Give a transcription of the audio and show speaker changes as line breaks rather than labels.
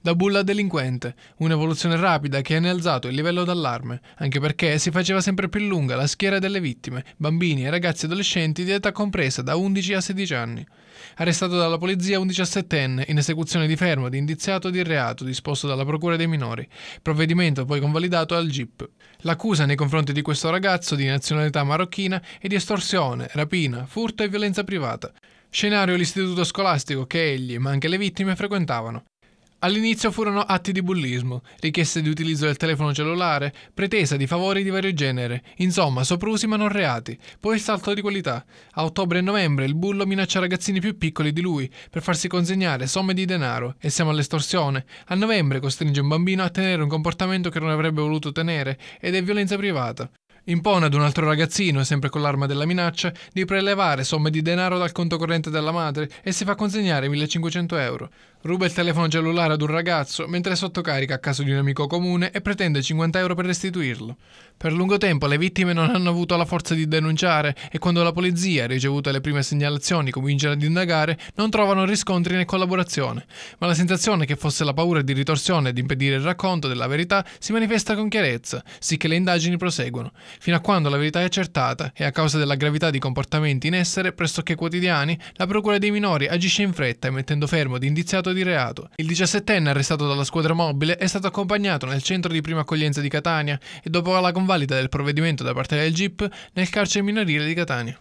Da bulla a delinquente, un'evoluzione rapida che ha innalzato il livello d'allarme, anche perché si faceva sempre più lunga la schiera delle vittime, bambini e ragazzi adolescenti di età compresa da 11 a 16 anni. Arrestato dalla polizia un 17enne in esecuzione di fermo di indiziato di reato disposto dalla Procura dei minori, provvedimento poi convalidato al GIP. L'accusa nei confronti di questo ragazzo di nazionalità marocchina è di estorsione, rapina, furto e violenza privata. Scenario l'istituto scolastico che egli, ma anche le vittime, frequentavano. All'inizio furono atti di bullismo, richieste di utilizzo del telefono cellulare, pretesa di favori di vario genere, insomma soprusi ma non reati, poi il salto di qualità. A ottobre e novembre il bullo minaccia ragazzini più piccoli di lui per farsi consegnare somme di denaro e siamo all'estorsione. A novembre costringe un bambino a tenere un comportamento che non avrebbe voluto tenere ed è violenza privata. Impone ad un altro ragazzino, sempre con l'arma della minaccia, di prelevare somme di denaro dal conto corrente della madre e si fa consegnare 1500 euro. Ruba il telefono cellulare ad un ragazzo mentre è sotto carica a casa di un amico comune e pretende 50 euro per restituirlo. Per lungo tempo le vittime non hanno avuto la forza di denunciare e quando la polizia, ricevuta le prime segnalazioni, comincia ad indagare, non trovano riscontri né collaborazione. Ma la sensazione che fosse la paura di ritorsione e di impedire il racconto della verità si manifesta con chiarezza, sì che le indagini proseguono, fino a quando la verità è accertata e a causa della gravità di comportamenti in essere pressoché quotidiani, la procura dei minori agisce in fretta e mettendo fermo di indiziato di reato. Il 17enne arrestato dalla squadra mobile è stato accompagnato nel centro di prima accoglienza di Catania e dopo la convalida del provvedimento da parte del GIP nel carcere minorile di Catania.